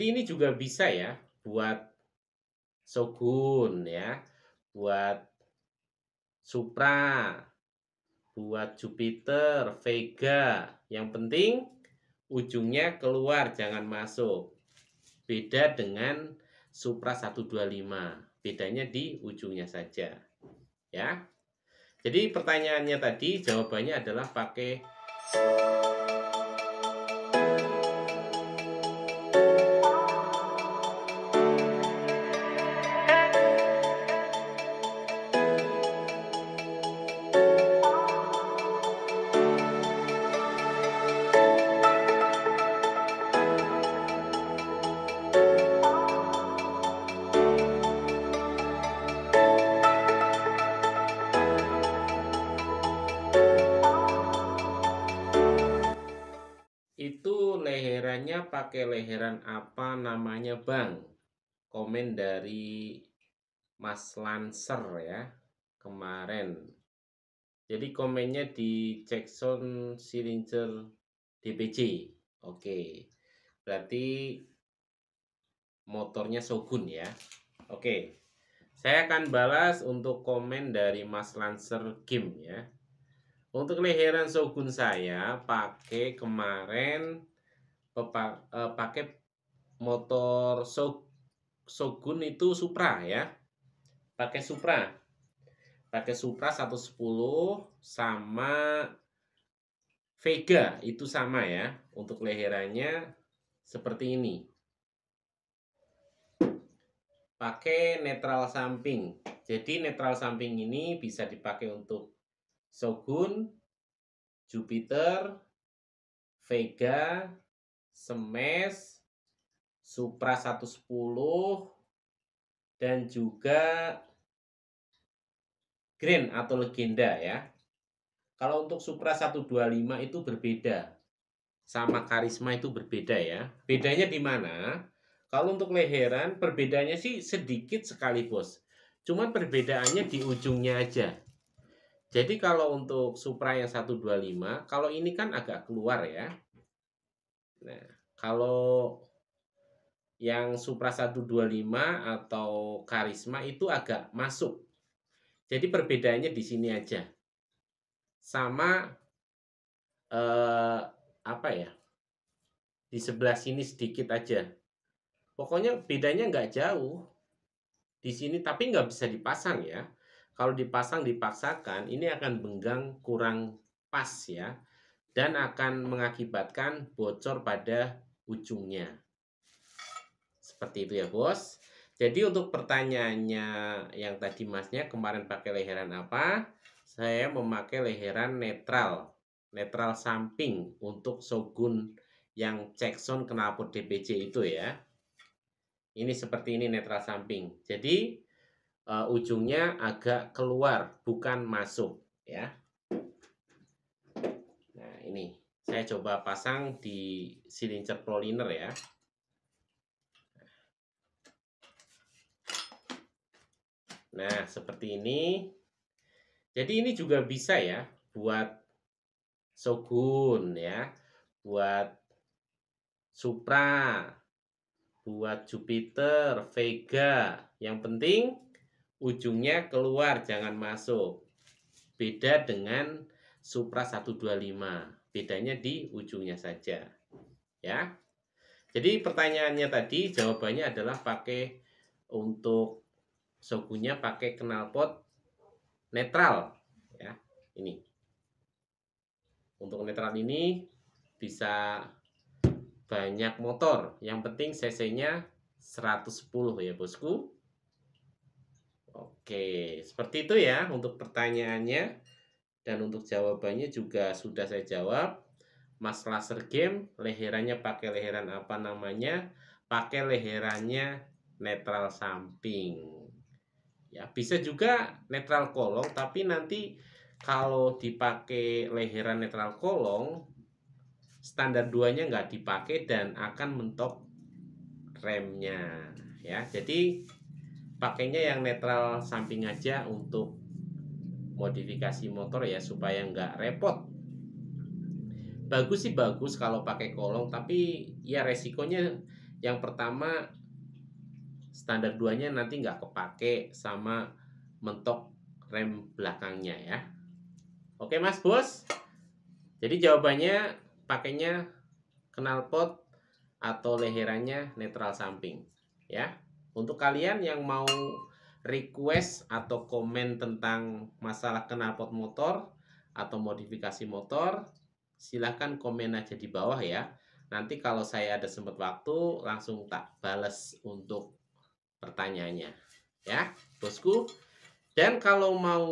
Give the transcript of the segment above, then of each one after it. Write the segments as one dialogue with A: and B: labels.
A: Jadi ini juga bisa ya buat Shogun ya, buat Supra, buat Jupiter, Vega. Yang penting ujungnya keluar, jangan masuk. Beda dengan Supra 125. Bedanya di ujungnya saja. Ya. Jadi pertanyaannya tadi jawabannya adalah pakai Itu leherannya pakai leheran apa namanya Bang? Komen dari Mas Lancer ya kemarin. Jadi komennya di Jackson Silinger DPC. Oke. Berarti motornya Shogun ya. Oke. Saya akan balas untuk komen dari Mas Lancer Kim ya. Untuk leheran Shogun saya pakai kemarin pepa, eh, pakai motor Shogun itu Supra ya. Pakai Supra. Pakai Supra 110 sama Vega itu sama ya. Untuk leherannya seperti ini. Pakai netral samping. Jadi netral samping ini bisa dipakai untuk Shogun, Jupiter, Vega, Semes, Supra 110, dan juga Green atau legenda ya. Kalau untuk Supra 125 itu berbeda. Sama karisma itu berbeda ya. Bedanya di mana? Kalau untuk leheran perbedaannya sih sedikit sekali bos. Cuman perbedaannya di ujungnya aja. Jadi kalau untuk Supra yang 125, kalau ini kan agak keluar ya. Nah, kalau yang Supra 125 atau Karisma itu agak masuk. Jadi perbedaannya di sini aja. Sama eh, apa ya? Di sebelah sini sedikit aja. Pokoknya bedanya nggak jauh. Di sini tapi nggak bisa dipasang ya kalau dipasang dipaksakan ini akan benggang kurang pas ya dan akan mengakibatkan bocor pada ujungnya. Seperti itu ya bos. Jadi untuk pertanyaannya yang tadi masnya kemarin pakai leheran apa? Saya memakai leheran netral, netral samping untuk Shogun yang Jackson knalpot dpc itu ya. Ini seperti ini netral samping. Jadi uh, ujungnya agak keluar bukan masuk ya nah ini saya coba pasang di silinder proliner ya nah seperti ini jadi ini juga bisa ya buat Shogun ya buat Supra buat Jupiter Vega yang penting ujungnya keluar jangan masuk. Beda dengan Supra 125. Bedanya di ujungnya saja. Ya. Jadi pertanyaannya tadi jawabannya adalah pakai untuk sogunya pakai knalpot netral ya. Ini. Untuk netral ini bisa banyak motor. Yang penting CC-nya 110 ya, Bosku. Oke, seperti itu ya untuk pertanyaannya. Dan untuk jawabannya juga sudah saya jawab. Mas Laser Game, leherannya pakai leheran apa namanya? Pakai leherannya netral samping. Ya, bisa juga netral kolong, tapi nanti kalau dipakai leheran netral kolong, standar duanya nggak dipakai dan akan mentok remnya. Ya, jadi pakainya yang netral samping aja untuk modifikasi motor ya supaya nggak repot bagus sih bagus kalau pakai kolong tapi ya resikonya yang pertama standar duanya nanti nggak kepake sama mentok rem belakangnya ya oke mas bos jadi jawabannya pakainya knalpot atau leherannya netral samping ya untuk kalian yang mau request atau komen tentang masalah knalpot motor atau modifikasi motor, silahkan komen aja di bawah ya. Nanti kalau saya ada sempat waktu, langsung tak balas untuk pertanyaannya. Ya, bosku. Dan kalau mau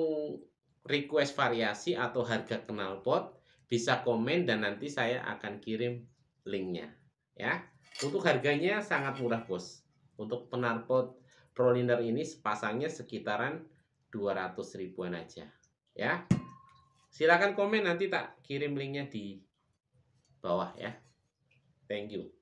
A: request variasi atau harga knalpot, bisa komen dan nanti saya akan kirim linknya. Ya, untuk harganya sangat murah bos untuk penarpot prolinder ini sepasangnya sekitaran 200 ribuan aja. Ya. Silakan komen nanti tak kirim linknya di bawah ya. Thank you.